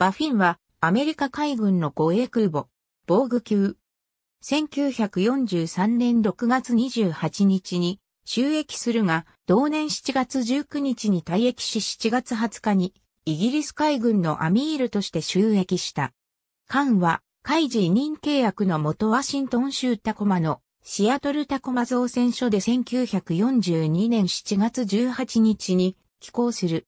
バフィンはアメリカ海軍の護衛空母、防具級。1943年6月28日に収益するが、同年7月19日に退役し7月20日にイギリス海軍のアミールとして収益した。艦は、海事委任契約の元ワシントン州タコマのシアトルタコマ造船所で1942年7月18日に寄港する。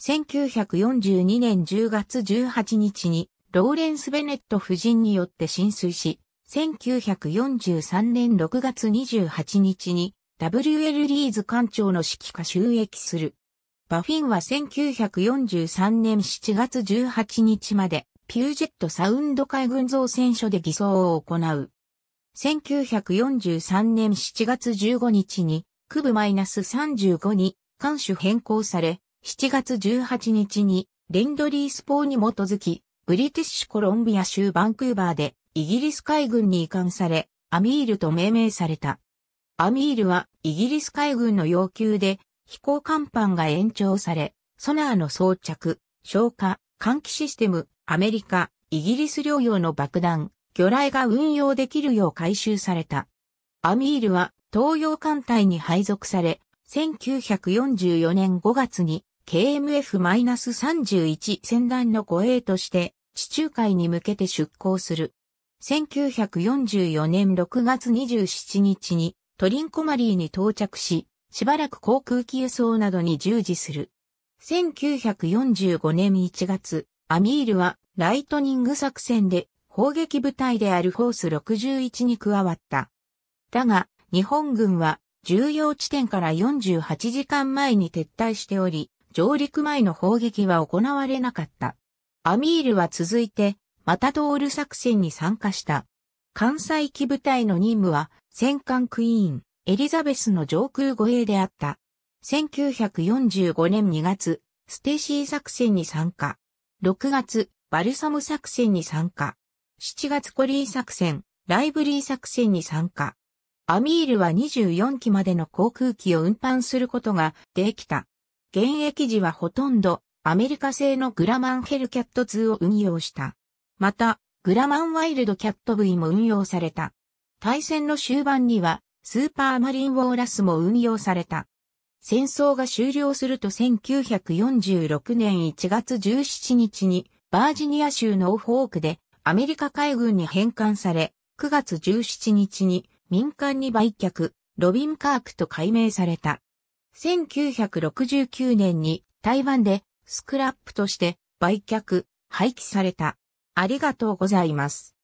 1942年10月18日に、ローレンス・ベネット夫人によって浸水し、1943年6月28日に、WL リーズ艦長の指揮下収益する。バフィンは1943年7月18日まで、ピュージェットサウンド海軍造船所で偽装を行う。1943年7月15日に、区部 -35 に艦首変更され、7月18日にレンドリース法に基づき、ブリティッシュコロンビア州バンクーバーでイギリス海軍に移管され、アミールと命名された。アミールはイギリス海軍の要求で飛行甲板が延長され、ソナーの装着、消火、換気システム、アメリカ、イギリス領用の爆弾、魚雷が運用できるよう改修された。アミールは東洋艦隊に配属され、1944年5月に KMF-31 船団の護衛として地中海に向けて出港する。1944年6月27日にトリンコマリーに到着し、しばらく航空機輸送などに従事する。1945年1月、アミールはライトニング作戦で砲撃部隊であるフォース61に加わった。だが、日本軍は重要地点から48時間前に撤退しており、上陸前の砲撃は行われなかった。アミールは続いて、マタドール作戦に参加した。関西機部隊の任務は、戦艦クイーン、エリザベスの上空護衛であった。1945年2月、ステシー作戦に参加。6月、バルサム作戦に参加。7月コリー作戦、ライブリー作戦に参加。アミールは24機までの航空機を運搬することができた。現役時はほとんどアメリカ製のグラマンヘルキャット2を運用した。また、グラマンワイルドキャット V も運用された。対戦の終盤には、スーパーマリンウォーラスも運用された。戦争が終了すると1946年1月17日にバージニア州のオフォークでアメリカ海軍に返還され、9月17日に民間に売却、ロビンカークと改名された。1969年に台湾でスクラップとして売却、廃棄された。ありがとうございます。